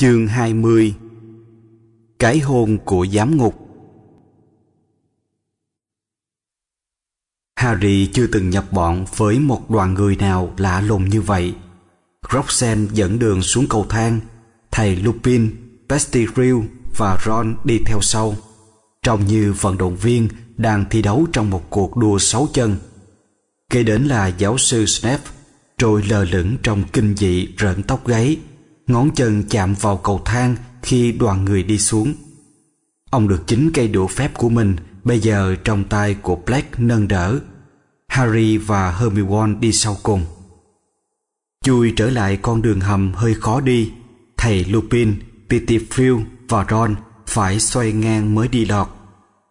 Chương 20 Cái hôn của giám ngục Harry chưa từng nhập bọn với một đoàn người nào lạ lùng như vậy. Roxanne dẫn đường xuống cầu thang, thầy Lupin, Pestigrew và Ron đi theo sau. Trông như vận động viên đang thi đấu trong một cuộc đua sáu chân. Kế đến là giáo sư Snape, trôi lờ lửng trong kinh dị rợn tóc gáy ngón chân chạm vào cầu thang khi đoàn người đi xuống. Ông được chính cây đũa phép của mình bây giờ trong tay của Black nâng đỡ. Harry và Hermione đi sau cùng. Chui trở lại con đường hầm hơi khó đi. Thầy Lupin, Pettigrew và Ron phải xoay ngang mới đi lọt.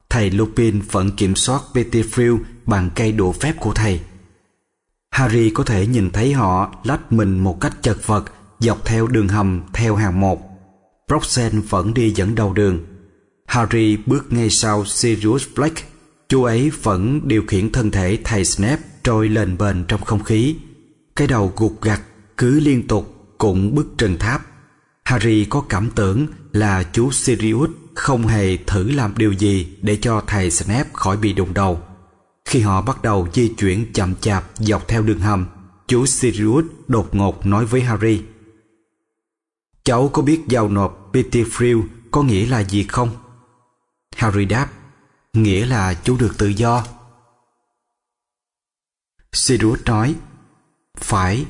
Thầy Lupin vẫn kiểm soát Pettigrew bằng cây đũa phép của thầy. Harry có thể nhìn thấy họ lách mình một cách chật vật dọc theo đường hầm theo hàng một. Broxen vẫn đi dẫn đầu đường. Harry bước ngay sau Sirius Black. Chú ấy vẫn điều khiển thân thể thầy Snape trôi lên bền trong không khí. Cái đầu gục gặt cứ liên tục cũng bước trần tháp. Harry có cảm tưởng là chú Sirius không hề thử làm điều gì để cho thầy Snape khỏi bị đụng đầu. Khi họ bắt đầu di chuyển chậm chạp dọc theo đường hầm, chú Sirius đột ngột nói với Harry – Cháu có biết giao nộp Pettigrew có nghĩa là gì không? Harry đáp, nghĩa là chú được tự do. Sirius nói, phải,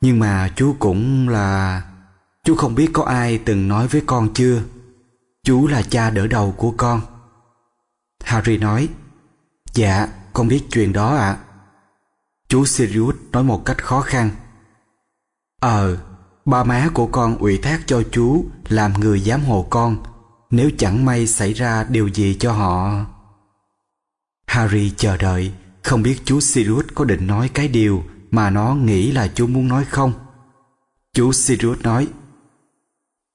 nhưng mà chú cũng là... Chú không biết có ai từng nói với con chưa? Chú là cha đỡ đầu của con. Harry nói, dạ, con biết chuyện đó ạ. Chú Sirius nói một cách khó khăn. Ờ, Ba má của con ủy thác cho chú làm người giám hộ con nếu chẳng may xảy ra điều gì cho họ. Harry chờ đợi, không biết chú Sirius có định nói cái điều mà nó nghĩ là chú muốn nói không. Chú Sirius nói,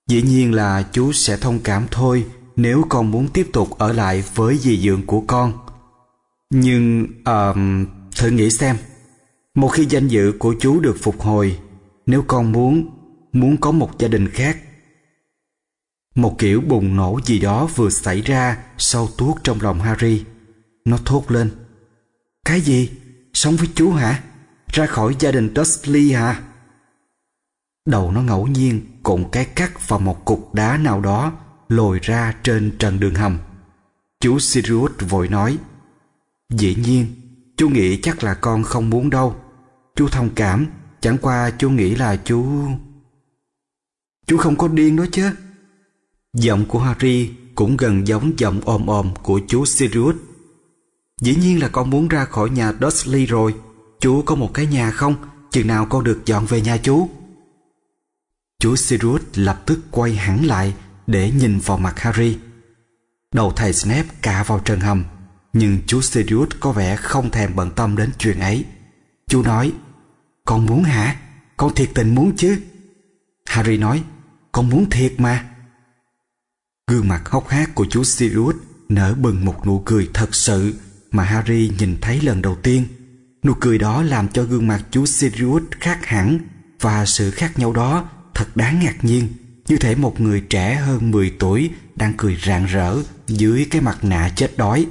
Dĩ nhiên là chú sẽ thông cảm thôi nếu con muốn tiếp tục ở lại với dì dượng của con. Nhưng, uh, thử nghĩ xem, một khi danh dự của chú được phục hồi, nếu con muốn muốn có một gia đình khác một kiểu bùng nổ gì đó vừa xảy ra sâu tuốt trong lòng harry nó thốt lên cái gì sống với chú hả ra khỏi gia đình dursley hả đầu nó ngẫu nhiên cụng cái cắt vào một cục đá nào đó lồi ra trên trần đường hầm chú sirius vội nói dĩ nhiên chú nghĩ chắc là con không muốn đâu chú thông cảm chẳng qua chú nghĩ là chú Chú không có điên đó chứ Giọng của Harry cũng gần giống giọng ồm ồm của chú Sirius Dĩ nhiên là con muốn ra khỏi nhà dursley rồi Chú có một cái nhà không Chừng nào con được dọn về nhà chú Chú Sirius lập tức quay hẳn lại Để nhìn vào mặt Harry Đầu thầy Snape cả vào trần hầm Nhưng chú Sirius có vẻ không thèm bận tâm đến chuyện ấy Chú nói Con muốn hả? Con thiệt tình muốn chứ Harry nói con muốn thiệt mà. Gương mặt hốc hác của chú Sirius nở bừng một nụ cười thật sự mà Harry nhìn thấy lần đầu tiên. Nụ cười đó làm cho gương mặt chú Sirius khác hẳn và sự khác nhau đó thật đáng ngạc nhiên. Như thể một người trẻ hơn 10 tuổi đang cười rạng rỡ dưới cái mặt nạ chết đói.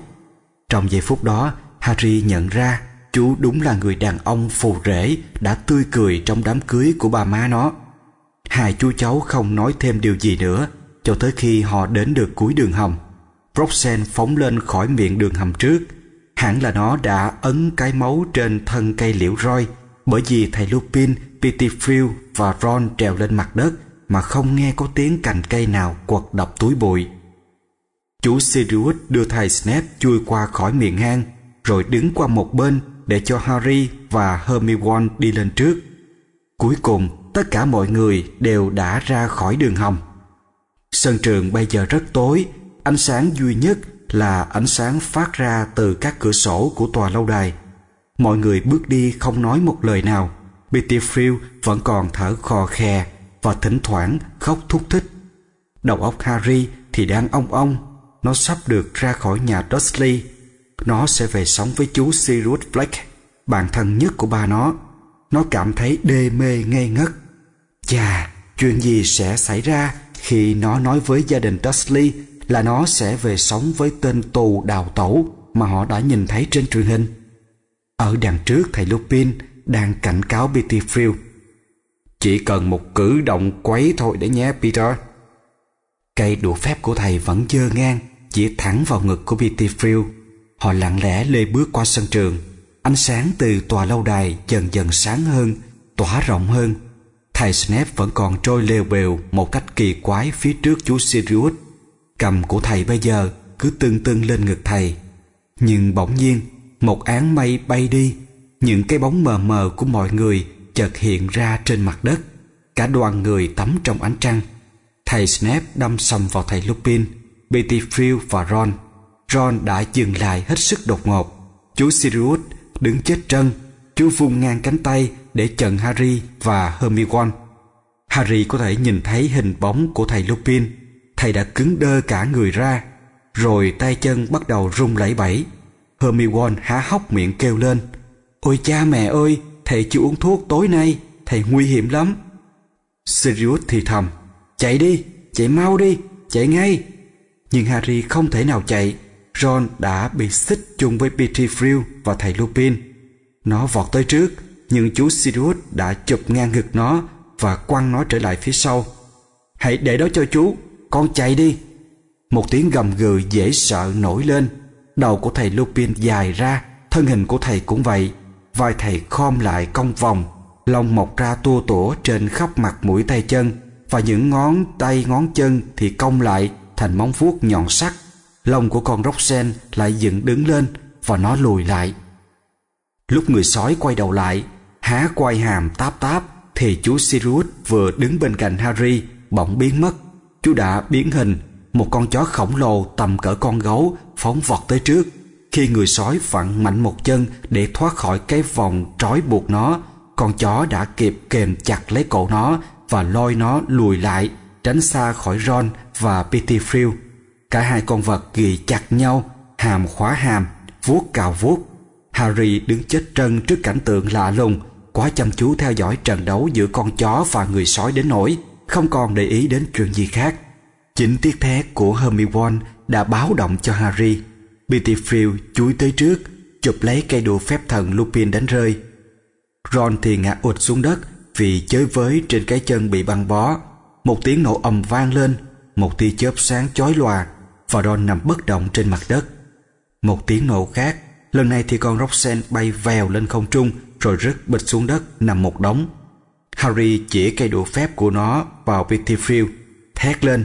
Trong giây phút đó, Harry nhận ra chú đúng là người đàn ông phù rể đã tươi cười trong đám cưới của bà má nó hai chú cháu không nói thêm điều gì nữa cho tới khi họ đến được cuối đường hầm roxanne phóng lên khỏi miệng đường hầm trước hẳn là nó đã ấn cái máu trên thân cây liễu roi bởi vì thầy lupin Pettigrew và ron trèo lên mặt đất mà không nghe có tiếng cành cây nào quật đập túi bụi chú sirius đưa thầy snape chui qua khỏi miệng hang rồi đứng qua một bên để cho harry và hermione đi lên trước cuối cùng tất cả mọi người đều đã ra khỏi đường hầm sân trường bây giờ rất tối ánh sáng duy nhất là ánh sáng phát ra từ các cửa sổ của tòa lâu đài mọi người bước đi không nói một lời nào Bitterfield vẫn còn thở khò khè và thỉnh thoảng khóc thúc thích đầu óc harry thì đang ong ong nó sắp được ra khỏi nhà dursley nó sẽ về sống với chú sirius black bạn thân nhất của ba nó nó cảm thấy đê mê ngây ngất chà chuyện gì sẽ xảy ra khi nó nói với gia đình Dudley là nó sẽ về sống với tên tù đào tẩu mà họ đã nhìn thấy trên truyền hình. Ở đằng trước thầy Lupin đang cảnh cáo Pettigrew. Chỉ cần một cử động quấy thôi để nhé Peter. Cây đũa phép của thầy vẫn dơ ngang, chỉ thẳng vào ngực của Pettigrew. Họ lặng lẽ lê bước qua sân trường. Ánh sáng từ tòa lâu đài dần dần sáng hơn, tỏa rộng hơn. Thầy Snape vẫn còn trôi lều bều một cách kỳ quái phía trước chú Sirius. Cầm của thầy bây giờ cứ tưng tưng lên ngực thầy. Nhưng bỗng nhiên, một áng mây bay đi, những cái bóng mờ mờ của mọi người chợt hiện ra trên mặt đất. Cả đoàn người tắm trong ánh trăng. Thầy Snape đâm sầm vào thầy Lupin, Betty Friel và Ron. Ron đã dừng lại hết sức đột ngột. Chú Sirius Đứng chết trân, chú vung ngang cánh tay để chặn Harry và Hermione. Harry có thể nhìn thấy hình bóng của thầy Lupin. Thầy đã cứng đơ cả người ra, rồi tay chân bắt đầu rung lẩy bẩy. Hermione há hốc miệng kêu lên. Ôi cha mẹ ơi, thầy chưa uống thuốc tối nay, thầy nguy hiểm lắm. Sirius thì thầm, chạy đi, chạy mau đi, chạy ngay. Nhưng Harry không thể nào chạy, Ron đã bị xích chung với Petty Frill và thầy Lupin. Nó vọt tới trước, nhưng chú Sirius đã chụp ngang ngực nó và quăng nó trở lại phía sau. Hãy để đó cho chú, con chạy đi. Một tiếng gầm gừ dễ sợ nổi lên. Đầu của thầy Lupin dài ra, thân hình của thầy cũng vậy. Vai thầy khom lại cong vòng, lông mọc ra tua tủa trên khắp mặt mũi tay chân và những ngón tay ngón chân thì cong lại thành móng vuốt nhọn sắc lông của con Roxanne lại dựng đứng lên và nó lùi lại. Lúc người sói quay đầu lại, há quay hàm táp táp thì chú Sirius vừa đứng bên cạnh Harry bỗng biến mất. Chú đã biến hình, một con chó khổng lồ tầm cỡ con gấu phóng vọt tới trước. Khi người sói vặn mạnh một chân để thoát khỏi cái vòng trói buộc nó, con chó đã kịp kềm chặt lấy cổ nó và lôi nó lùi lại, tránh xa khỏi Ron và Pettigrew cả hai con vật ghì chặt nhau hàm khóa hàm vuốt cào vuốt harry đứng chết trân trước cảnh tượng lạ lùng quá chăm chú theo dõi trận đấu giữa con chó và người sói đến nỗi không còn để ý đến chuyện gì khác chính tiếc thét của hermione đã báo động cho harry Pettigrew chúi tới trước chụp lấy cây đũa phép thần lupin đánh rơi ron thì ngã ụt xuống đất vì chơi với trên cái chân bị băng bó một tiếng nổ ầm vang lên một tia chớp sáng chói lòa và don nằm bất động trên mặt đất. Một tiếng nổ khác, lần này thì con Roxanne bay vèo lên không trung rồi rớt bịch xuống đất nằm một đống. Harry chỉ cây đũa phép của nó vào Pettigrew, thét lên.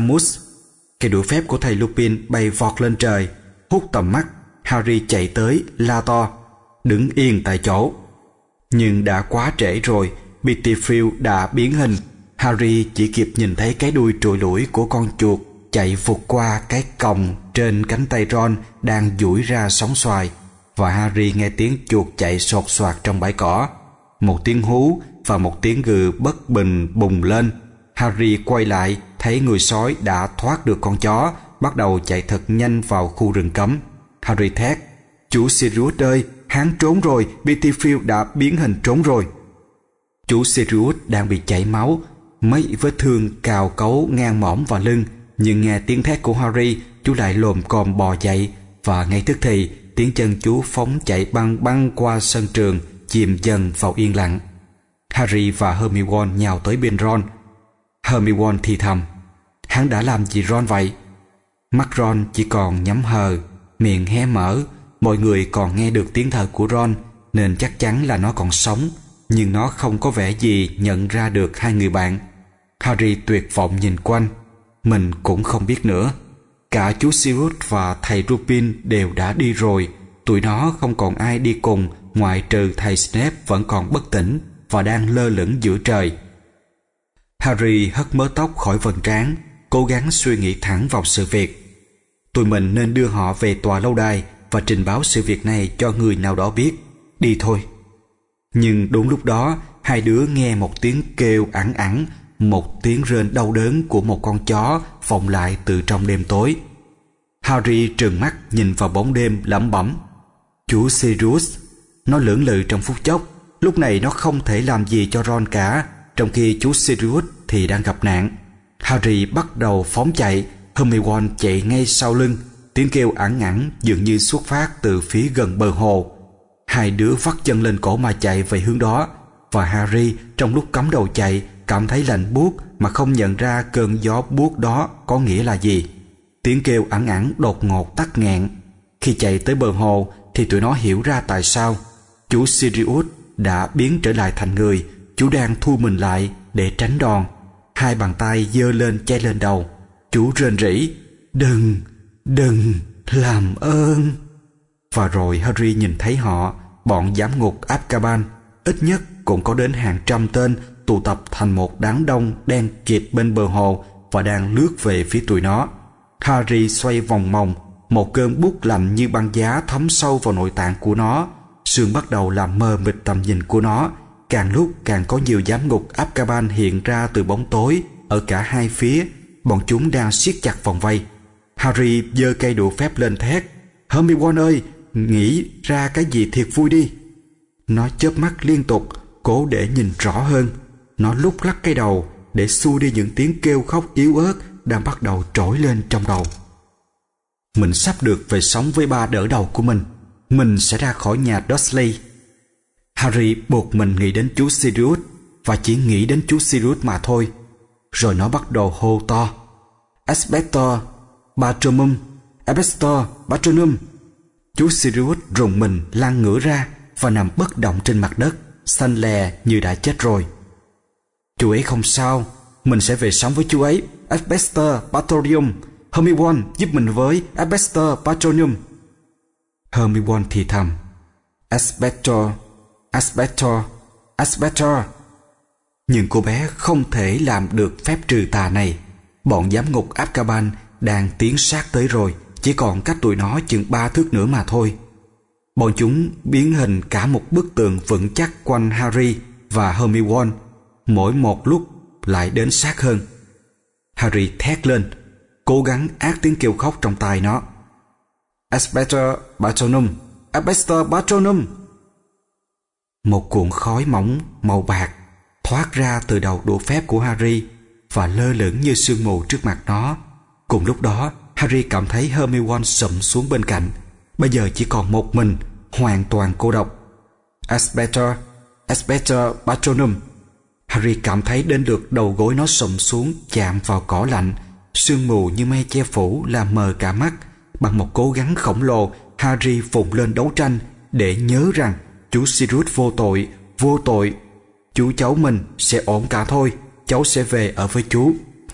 mus cây đũa phép của thầy Lupin bay vọt lên trời, hút tầm mắt. Harry chạy tới, la to, đứng yên tại chỗ. Nhưng đã quá trễ rồi, Pettigrew đã biến hình. Harry chỉ kịp nhìn thấy cái đuôi trụi lũi của con chuột chạy vụt qua cái còng trên cánh tay Ron đang duỗi ra sóng xoài và Harry nghe tiếng chuột chạy sột soạt trong bãi cỏ. Một tiếng hú và một tiếng gừ bất bình bùng lên. Harry quay lại thấy người sói đã thoát được con chó bắt đầu chạy thật nhanh vào khu rừng cấm. Harry thét Chú Sirius ơi, hắn trốn rồi, Bitterfield đã biến hình trốn rồi. Chú Sirius đang bị chảy máu, mấy vết thương cào cấu ngang mỏm và lưng, nhưng nghe tiếng thét của Harry, chú lại lồm còm bò dậy và ngay tức thì tiếng chân chú phóng chạy băng băng qua sân trường, chìm dần vào yên lặng. Harry và Hermione nhào tới bên Ron. Hermione thì thầm, hắn đã làm gì Ron vậy? Mắt Ron chỉ còn nhắm hờ, miệng hé mở, mọi người còn nghe được tiếng thở của Ron nên chắc chắn là nó còn sống, nhưng nó không có vẻ gì nhận ra được hai người bạn. Harry tuyệt vọng nhìn quanh, mình cũng không biết nữa. Cả chú Sirius và thầy Rupin đều đã đi rồi. Tụi nó không còn ai đi cùng ngoại trừ thầy Snape vẫn còn bất tỉnh và đang lơ lửng giữa trời. Harry hất mớ tóc khỏi vần trán, cố gắng suy nghĩ thẳng vào sự việc. Tụi mình nên đưa họ về tòa lâu đài và trình báo sự việc này cho người nào đó biết. Đi thôi. Nhưng đúng lúc đó, hai đứa nghe một tiếng kêu ẳng ẳng một tiếng rên đau đớn của một con chó vọng lại từ trong đêm tối harry trừng mắt nhìn vào bóng đêm lẩm bẩm chú sirius nó lưỡng lự trong phút chốc lúc này nó không thể làm gì cho ron cả trong khi chú sirius thì đang gặp nạn harry bắt đầu phóng chạy hermione chạy ngay sau lưng tiếng kêu ảng ngẳng dường như xuất phát từ phía gần bờ hồ hai đứa vắt chân lên cổ mà chạy về hướng đó và harry trong lúc cắm đầu chạy cảm thấy lạnh buốt mà không nhận ra cơn gió buốt đó có nghĩa là gì. Tiếng kêu ẳng ẳng đột ngột tắt nghẹn. Khi chạy tới bờ hồ thì tụi nó hiểu ra tại sao. Chú Sirius đã biến trở lại thành người, chú đang thu mình lại để tránh đòn. Hai bàn tay giơ lên che lên đầu. Chú rên rỉ, đừng, đừng, làm ơn. Và rồi Harry nhìn thấy họ, bọn giám ngục Azkaban, ít nhất cũng có đến hàng trăm tên tụ tập thành một đám đông đen kịt bên bờ hồ và đang lướt về phía tụi nó. Harry xoay vòng mòng, một cơn bút lạnh như băng giá thấm sâu vào nội tạng của nó. Sương bắt đầu làm mờ mịt tầm nhìn của nó, càng lúc càng có nhiều giám ngục Azkaban hiện ra từ bóng tối ở cả hai phía, bọn chúng đang siết chặt vòng vây. Harry giơ cây đũa phép lên thét, "Hermione ơi, nghĩ ra cái gì thiệt vui đi." Nó chớp mắt liên tục, cố để nhìn rõ hơn. Nó lúc lắc cái đầu để xua đi những tiếng kêu khóc yếu ớt đang bắt đầu trỗi lên trong đầu. Mình sắp được về sống với ba đỡ đầu của mình. Mình sẽ ra khỏi nhà Dudley. Harry buộc mình nghĩ đến chú Sirius và chỉ nghĩ đến chú Sirius mà thôi. Rồi nó bắt đầu hô to. Asbestor, Patronum, Asbestor, Patronum. Chú Sirius rùng mình lan ngửa ra và nằm bất động trên mặt đất, xanh lè như đã chết rồi. Chú ấy không sao, mình sẽ về sống với chú ấy. Asbestor Patorium, Hermione giúp mình với Asbestor Patronium. Hermione thì thầm. Asbestor, Asbestor, Asbestor. Nhưng cô bé không thể làm được phép trừ tà này. Bọn giám ngục Azkaban đang tiến sát tới rồi, chỉ còn cách tụi nó chừng ba thước nữa mà thôi. Bọn chúng biến hình cả một bức tường vững chắc quanh Harry và Hermione mỗi một lúc lại đến sát hơn. Harry thét lên, cố gắng át tiếng kêu khóc trong tai nó. Asbestor Patronum! Asbestor Patronum! Một cuộn khói mỏng màu bạc thoát ra từ đầu đũa phép của Harry và lơ lửng như sương mù trước mặt nó. Cùng lúc đó, Harry cảm thấy Hermione sụm xuống bên cạnh. Bây giờ chỉ còn một mình, hoàn toàn cô độc. Asbestor, Asbestor Patronum, Harry cảm thấy đến lượt đầu gối nó sụm xuống chạm vào cỏ lạnh. Sương mù như mây che phủ làm mờ cả mắt. Bằng một cố gắng khổng lồ, Harry vùng lên đấu tranh để nhớ rằng chú Sirius vô tội, vô tội. Chú cháu mình sẽ ổn cả thôi, cháu sẽ về ở với chú.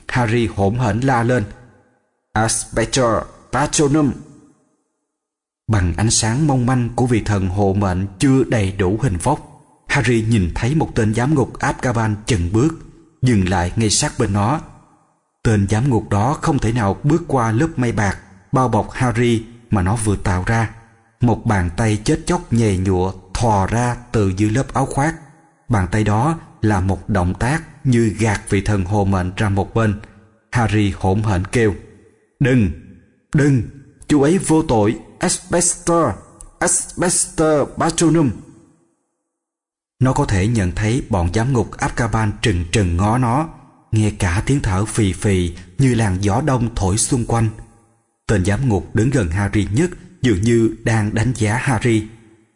Harry hỗn hển la lên. Aspector Patronum Bằng ánh sáng mong manh của vị thần hộ mệnh chưa đầy đủ hình vóc, Harry nhìn thấy một tên giám ngục Azkaban chần bước, dừng lại ngay sát bên nó. Tên giám ngục đó không thể nào bước qua lớp mây bạc bao bọc Harry mà nó vừa tạo ra. Một bàn tay chết chóc nhầy nhụa thò ra từ dưới lớp áo khoác. Bàn tay đó là một động tác như gạt vị thần hồ mệnh ra một bên. Harry hỗn hển kêu: "Đừng, đừng, chú ấy vô tội, Asbestor, Asbestor Patronum." Nó có thể nhận thấy bọn giám ngục Apkaban trừng trừng ngó nó, nghe cả tiếng thở phì phì như làn gió đông thổi xung quanh. Tên giám ngục đứng gần Harry nhất dường như đang đánh giá Harry,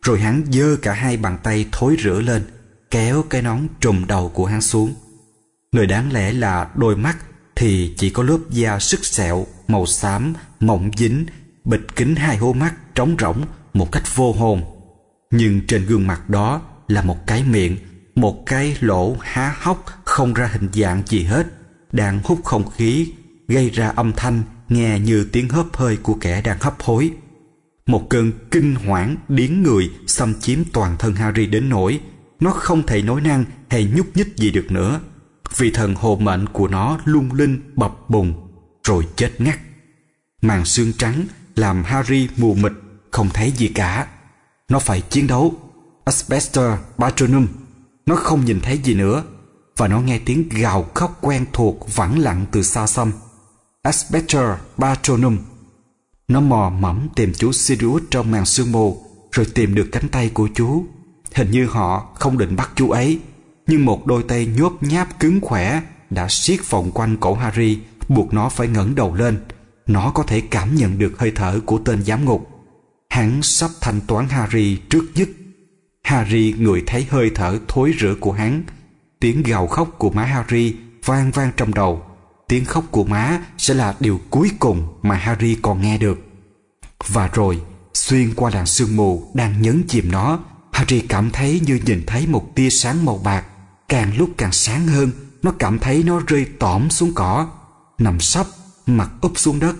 rồi hắn giơ cả hai bàn tay thối rửa lên, kéo cái nón trùm đầu của hắn xuống. người đáng lẽ là đôi mắt thì chỉ có lớp da sức sẹo, màu xám, mỏng dính, bịch kính hai hố mắt trống rỗng một cách vô hồn. Nhưng trên gương mặt đó là một cái miệng, một cái lỗ há hốc không ra hình dạng gì hết, đang hút không khí, gây ra âm thanh nghe như tiếng hớp hơi của kẻ đang hấp hối. Một cơn kinh hoảng điến người xâm chiếm toàn thân Harry đến nỗi nó không thể nói năng hay nhúc nhích gì được nữa. Vì thần hồ mệnh của nó lung linh bập bùng rồi chết ngắt. Màn xương trắng làm Harry mù mịt không thấy gì cả. Nó phải chiến đấu Asbestor Patronum. Nó không nhìn thấy gì nữa và nó nghe tiếng gào khóc quen thuộc vẳng lặng từ xa xăm. Asbestor Patronum. Nó mò mẫm tìm chú Sirius trong màn sương mù rồi tìm được cánh tay của chú. Hình như họ không định bắt chú ấy nhưng một đôi tay nhốp nháp cứng khỏe đã siết vòng quanh cổ Harry buộc nó phải ngẩng đầu lên. Nó có thể cảm nhận được hơi thở của tên giám ngục. Hắn sắp thanh toán Harry trước nhất Harry ngửi thấy hơi thở thối rữa của hắn. Tiếng gào khóc của má Harry vang vang trong đầu. Tiếng khóc của má sẽ là điều cuối cùng mà Harry còn nghe được. Và rồi, xuyên qua làn sương mù đang nhấn chìm nó, Harry cảm thấy như nhìn thấy một tia sáng màu bạc. Càng lúc càng sáng hơn, nó cảm thấy nó rơi tõm xuống cỏ, nằm sấp, mặt úp xuống đất.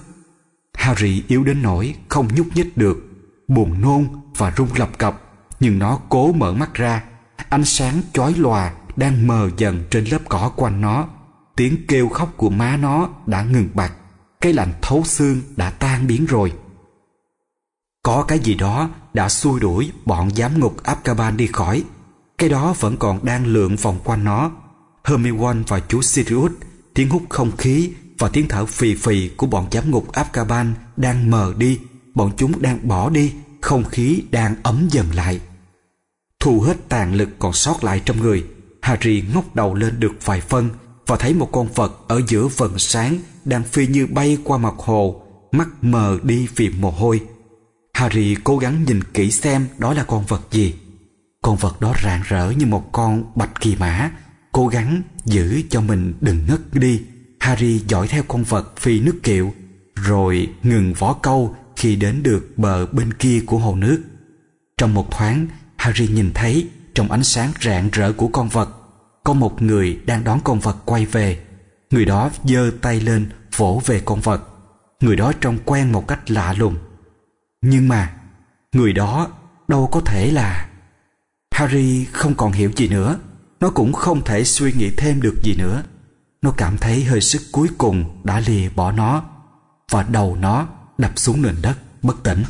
Harry yếu đến nỗi không nhúc nhích được, buồn nôn và run lập cập nhưng nó cố mở mắt ra. Ánh sáng chói lòa đang mờ dần trên lớp cỏ quanh nó. Tiếng kêu khóc của má nó đã ngừng bặt. Cái lạnh thấu xương đã tan biến rồi. Có cái gì đó đã xua đuổi bọn giám ngục Azkaban đi khỏi. Cái đó vẫn còn đang lượn vòng quanh nó. Hermione và chú Sirius, tiếng hút không khí và tiếng thở phì phì của bọn giám ngục Azkaban đang mờ đi. Bọn chúng đang bỏ đi, không khí đang ấm dần lại thu hết tàn lực còn sót lại trong người harry ngóc đầu lên được vài phân và thấy một con vật ở giữa vần sáng đang phi như bay qua mặt hồ mắt mờ đi vì mồ hôi harry cố gắng nhìn kỹ xem đó là con vật gì con vật đó rạng rỡ như một con bạch kỳ mã cố gắng giữ cho mình đừng ngất đi harry dõi theo con vật phi nước kiệu rồi ngừng vó câu khi đến được bờ bên kia của hồ nước trong một thoáng Harry nhìn thấy trong ánh sáng rạng rỡ của con vật có một người đang đón con vật quay về. Người đó giơ tay lên vỗ về con vật. Người đó trông quen một cách lạ lùng. Nhưng mà người đó đâu có thể là Harry không còn hiểu gì nữa. Nó cũng không thể suy nghĩ thêm được gì nữa. Nó cảm thấy hơi sức cuối cùng đã lìa bỏ nó và đầu nó đập xuống nền đất bất tỉnh.